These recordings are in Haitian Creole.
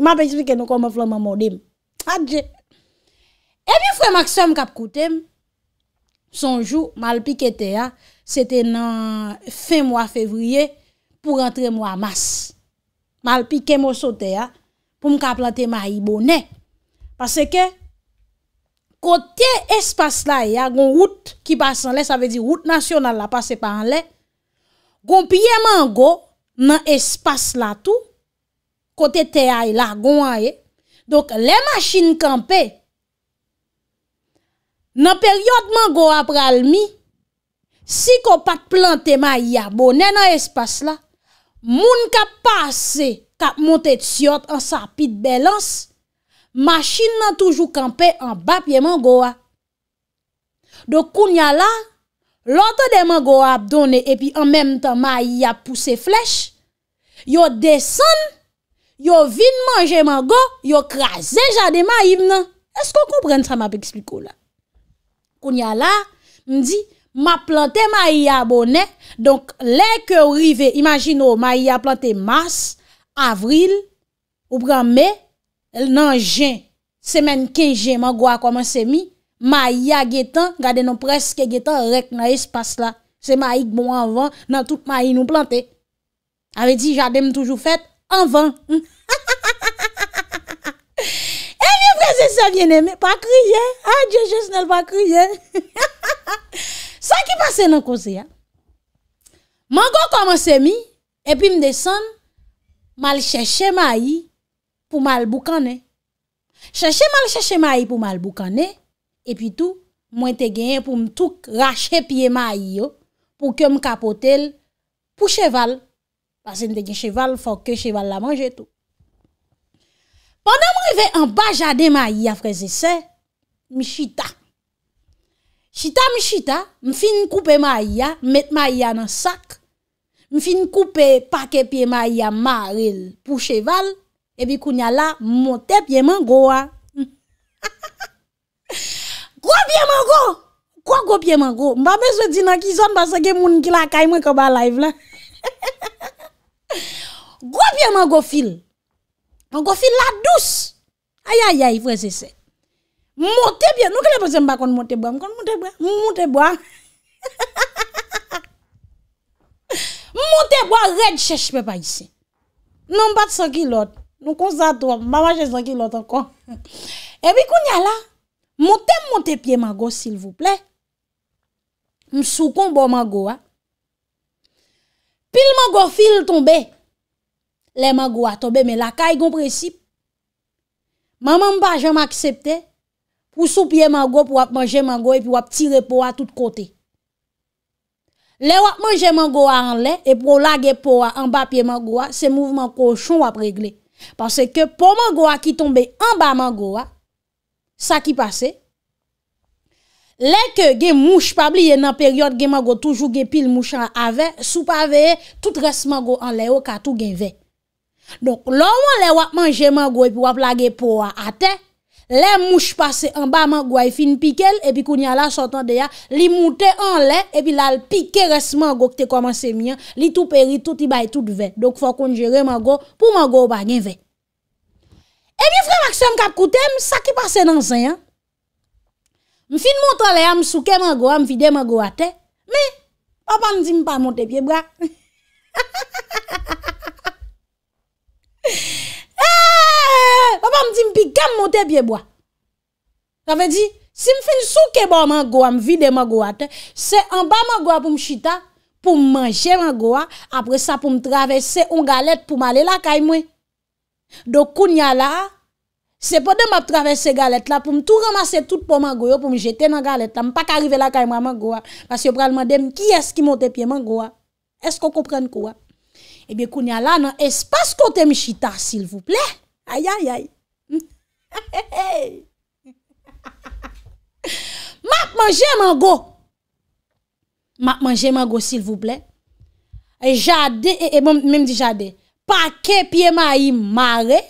Ma pe ispike nou kon man flan man mounim. Adje. E bi fwe maksa m kap koutem, sonjou, mal pikete ya, sete nan fe mwa fevriye, pou rentre mwa mas. Mal pikem osote ya, pou m ka plante ma i bonen. Pase ke, kote espas la ya, gon wout ki pasan le, sa ve di wout nasyonal la pase pa an le, gon piye man go, nan espas la tou, kote teay la gwa e, doke le machin kampe, nan peryot man gwa pralmi, si ko pat plante ma ya bo, nen an espas la, moun ka pase, ka monte tsyot, an sapit belans, machin nan toujou kampe, an bapye man gwa. Do koun ya la, lote de man gwa ap done, epi an menm tan ma ya puse flech, yo desen, Yo vin manje man go, yo krasen jade ma yiv nan. Esko kou pren sa ma pe ekspliko la? Koun ya la, m di, ma plante ma yia bo ne, donk le ke ou rive, imagine ou, ma yia plante mars, avril, ou bran me, nan jen, semen ke jen man go a koman se mi, ma yia getan, gade nou preske getan rek na espas la. Se ma yik bon anvan nan tout ma yi nou plante. Ave di jade m toujou fet, en vent. Hmm. Eh bien, frère, c'est ça, Pas crier. Ah, Dieu, je ne pas crier. Ça qui passe dans le conseil. Hein. Mango commence à et puis me descend, mal chercher maï pour mal boucaner. Chercher mal chercher maï pour mal boucaner. Et puis tout, moins te gagné pour me tout racher pied maï pour que me capotel pour cheval Basen de gen cheval, fok ke cheval la manje tou. Pwanda mwen revè an bajade ma aya freze se, mi chita. Chita mi chita, mwen fin koupe ma aya, met ma aya nan sak. Mwen fin koupe pake piye ma aya marel pou cheval, e bi kounya la, mwote piye man go a. Kwa piye man go? Kwa kwa piye man go? Mwen ba bezwe di nan kizan, basen gen moun ki la kay mwen koba live la. He he he. Gopye magofil. Magofil la dous. Ayayay, fwese se. Monte pye. Nou kele pwese mba konde monte bwa? Monde bwa. Monte bwa red cheshpe pa yise. Non bat sankilot. Nou konzato. Mba wajen sankilot akon. Ewi kou nyala. Monte monte pye magos sil vwple. Msoukon bo magowa. Pil magofil tombe. Le mango a tobe, me laka yon presip. Maman mba jom aksepte pou sou piye mango pou ap manje mango e pi wap tire po a tout kote. Le wap manje mango a anle, e pou la ge po a anba piye mango a, se mouvman kochon wap regle. Pase ke pou mango a ki tombe anba mango a, sa ki pase, le ke gen mouche pabli enan peryote gen mango toujou gen pil mouche an ave, sou pa aveye tout res mango anle o ka tou gen vey. Donk lor mwen le wap manje magwe Pi wap lage pouwa ate Le mouche pase an ba magwe Fin pikel epi kounyala sotan de ya Li mouten an le epi lal pike res magwe Kte koman se mien Li tout peri tout i bay tout ven Donk fwa konjere magwe pou magwe ou bagen ven Epi fwe maksyon kap kouten Sa ki pase nan sen Mfin mouten le am souke magwe Am vide magwe ate Me opan zin pa mouten piebra Ha ha ha ha ha di m pi kam monte pye bwa. Sa ve di, si m fin souke ba man gwa, m vide man gwa te, se an ba man gwa pou m chita, pou m manje man gwa, apre sa pou m travesse un galet pou m ale la kay mwen. Do kounya la, se po de m ap travesse galet la pou m tou ramase tout pou man gwa yo pou m jete nan galet la, m pa ka arrive la kay mwa man gwa. Mas yo pralman dem ki es ki monte pye man gwa. Esko kou pren kouwa? Ebe kounya la nan espas kote m chita, sil vouple. Ayayay. Ha he he he Ha ha ha Ma manje mango Ma manje mango sil vouple E jade E mèm di jade Pake pie ma yim mare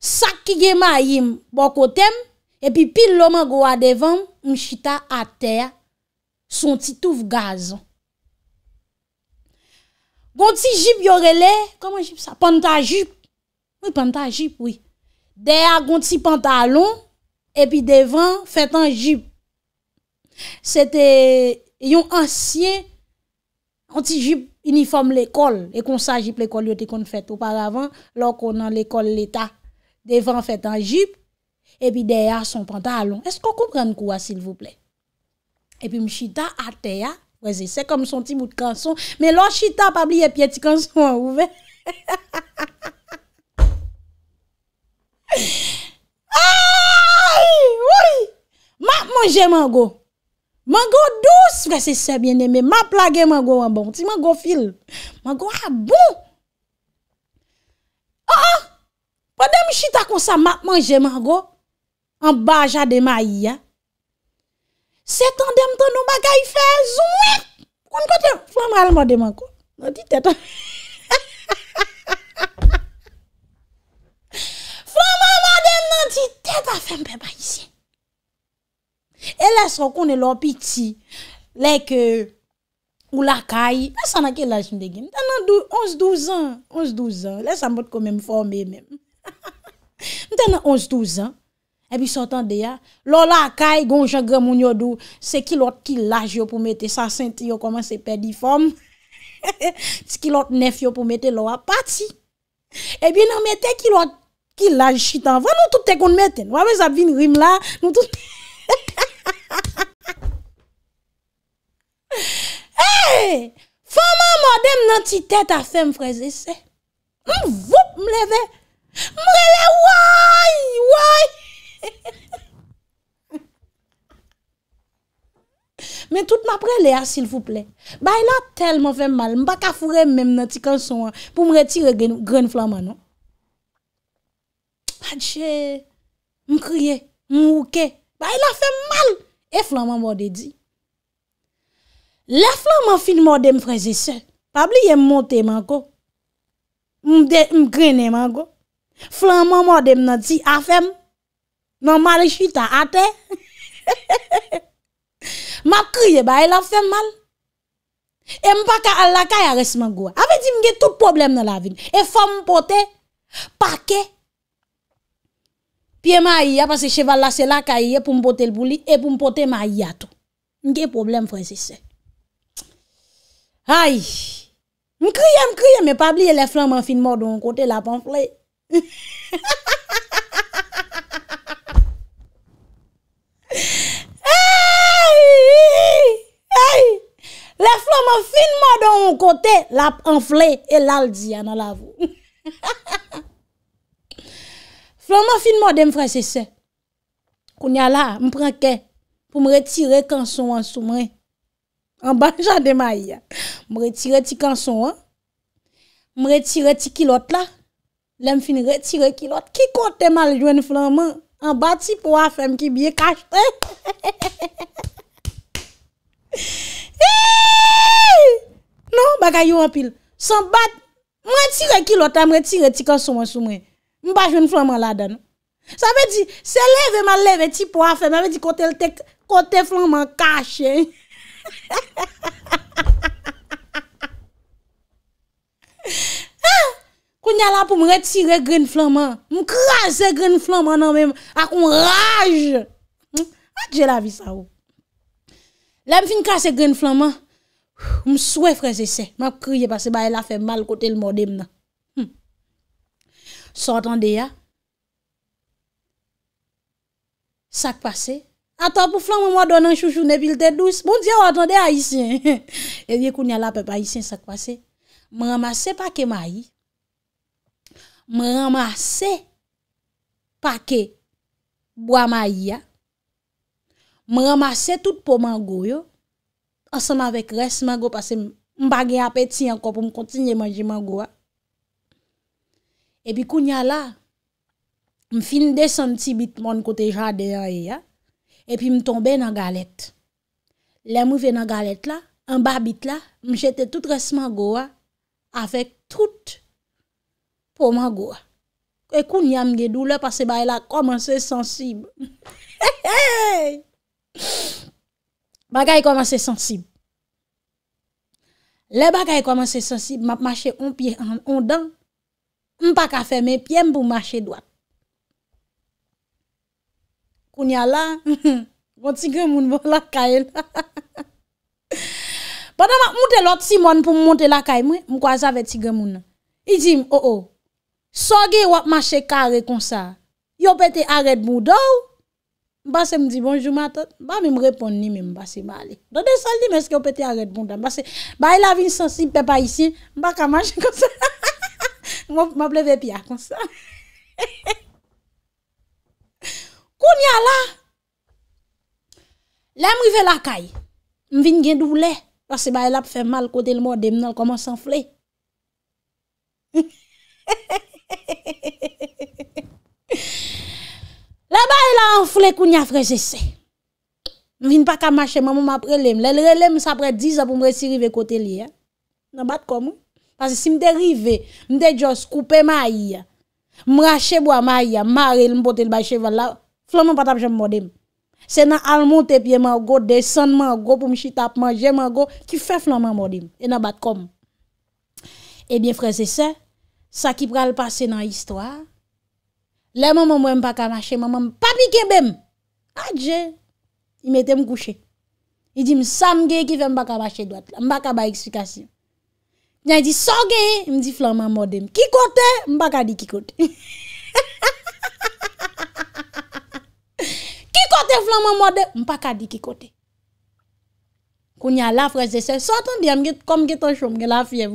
Sak ki ge ma yim bokotem E pi pil lo mango a devan Mchita a ter Son ti touf gaz Gon ti jip yorele Panta jip Panta jip oui Deya konti pantalon, epi devan fèt an jip. Sète, yon ansyen, konti jip uniform l'ekol, ekon sa jip l'ekol yote kon fèt oparavan, lò kon an l'ekol l'eta. Devan fèt an jip, epi deya son pantalon. Esko kon kran kouwa, sil vouple? Epi mchita ate ya, wèze, se kom son ti mout kanson, men lò chita pa bli epi eti kanson an ouve. Ha ha ha ha ha! Ayy, woy Ma manje mango Mango dous fwese sebyen eme Ma plage mango wambon Ti mango fil Mango a ah, bon A a Po dem chita konsa ma manje mango An baja de maya Setan dem tono bagay fe Zoumou Koun kote Flan mare ma de mango Mati tete Ha mpè pa yisi. E lè so konè lò piti, lè ke, ou lakay, lè sa nan ke laj mdè gen, mtè nan 11-12 an, 11-12 an, lè sa mbòt kon mèm formè mèm. Mtè nan 11-12 an, e bi sotan de ya, lò lakay gonjan gen moun yo do, se ki lòt ki laj yo pou mette, sa senti yo koman se perdi form, se ki lòt nef yo pou mette, lò a pati. E bi nan mette ki lòt, ki laj chitan, vwa nou tout te kon meten. Wame zabvin rim la, nou tout... Hei! Foman mwade m nan ti tet a fem freze se. M vup m leve. M rele woy! Woy! Men tout m apre le asil fouple. Bay la tel m wem mal. M baka fure m men nan ti kan son an pou m retire gren floman, no? Adje, m kriye, m wouke, ba e la fèm mal. E flanman m wou de di. Le flanman fin m wou de m freze se. Pabli yè m monte man ko. M krene man ko. Flanman m wou de m nan di, a fèm. Nan mali chita ate. Ma kriye ba e la fèm mal. E m pa ka al lakay a resman gwa. A ve di m ge tout problem nan la vin. E fèm m pote, pake. Piye ma yi a pase cheval la se la ka yi e pou mpote l boulit e pou mpote ma yi a tou. Nge problem fransise. Ay! Mkriye mkriye me pabliye le flanman finman do yon kote la panfley. Ay! Ay! Le flanman finman do yon kote la panfley e lal diya nan la vou. Floman fin ma ou de m fwese se. Kounya la, m preke pou m retire kanson an soumren. An banjade ma aya. M retire ti kanson an. M retire ti kilot la. Le m fin retire ki lot. Ki kote maljouen floman? An bat ti pou a fem ki biye kach. Hey! Hey! Non, baka yon apil. San bat m retire ki lot an m retire ti kanson an soumren. Mba jwen flanman la dan. Sa ve di, se leve ma leve ti po a fe, mba ve di kote flanman kache. Kou nye la pou m retire gren flanman, mkraser gren flanman nan men, akoum rage. Hm? A dje la vi sa ou. La m fin kraser gren flanman, mswe freze se. M ap kriye base ba e la fe mal kote l modem nan. Sa otande ya. Sa kwa se. Ata pou flan mwen mwa donan chou chou ne bilte dous. Mwen bon diya o otande a isyen. E vye kou nye la pepe a isyen sa kwa se. Mwen ramase pake mayi. Mwen ramase pake bwa mayi ya. Mwen ramase tout pou mango yo. Asan avèk res mango pa se mbagyen apè ti anko pou m kontinye manji mango ya. E pi kounya la, m fin desan ti bit moun kote jade a ye. E pi m tombe nan galet. Le m ouve nan galet la, m babit la, m jete tout resman gowa, avek tout poman gowa. E kounya m gedou la, pase bay la, koman se sensib. Bakay koman se sensib. Le bakay koman se sensib, map mache on piye, on dan, Mpa ka fèmè, pièm pou mwache dwa. Kounya la, mwen bon tigè moun mwen bon lakayen. Padama, mwote lòt Simon pou mwote lakayen mwen, mwen kwa zavè tigè moun. I di m, o o, soge wap mwache kare kon sa, yo pète ared mwudou, mba se m di bonjou matot, mba mi m repon ni mwen mba se bale. Dode saldi mwen se yo pète ared mwudou, mba se, bai la vin sensib pepa isi, mba ka mwache kon sa. Ha ha! Mwen pleve pya konsan. Kounya la. Le m rive la kay. M vin gen dvou le. Pase baye la pou fè mal kote l modem nan koman san fle. Le baye la enfle kounya frejese. M vin pa ka mache mamou m apre lem. Le lre lem sa apre diza pou m resi rive kote li. Eh. Nan bat komou. Pase si mte rive, mte jos koupe ma aya, mra chebo a ma aya, mare l mpote l bay cheval la, flanman patap jem modem. Se nan al monte piye man go, desan man go pou mchi tap manje man go, ki fe flanman modem. E nan bat kom. Ebyen freze se, sa ki pral pase nan histwa, le mwen mwen mpa kanache, mwen mwen mpa pike bem. Adje, imete mkouche. I di msamge ki ve mba kabache doat, mba kabaye eksikasyon. Nyan di so gen, mdi flanman modem. Ki kote, mpa kadi ki kote. Ki kote flanman modem, mpa kadi ki kote. Kounya la, freze se. Sotan di, kom ge ton show, mge lafyev.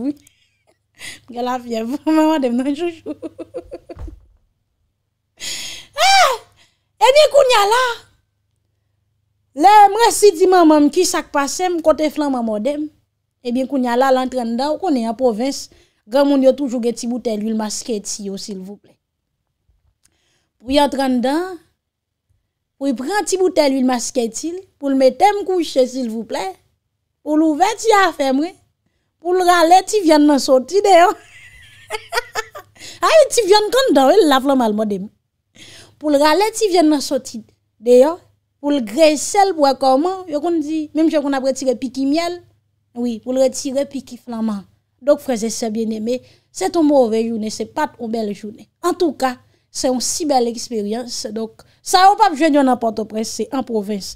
Mge lafyev, mwen wadem nan chouchou. Ah! Ebyen kounya la. Le mre si di mwen mwen ki sak pase, mkote flanman modem. Ebyen eh koun yal al entran dan, ou konen yon provins, gwa moun yo toujou ge ti boutel yil masket si yo, sil vouple. Pou yon entran dan, pou yon pran ti boutel yil masket si yo, pou l metem kouche, sil vouple, pou l ouve ti afe mwe, pou l rale ti vyan nan soti deyo. Ay, ti vyan kondan, pou l rale ti vyan nan soti deyo, pou l gre sel pou akouman, yon kon di, mèm chè kon apre tire piki myel, Oui, pou l'retirer pi ki flamman. Dok freze se bien eme, se tou mou re jounen, se pat ou bel jounen. En tou ka, se ou si bel eksperyans, sa ou pap jenyon anpote prese, se an province.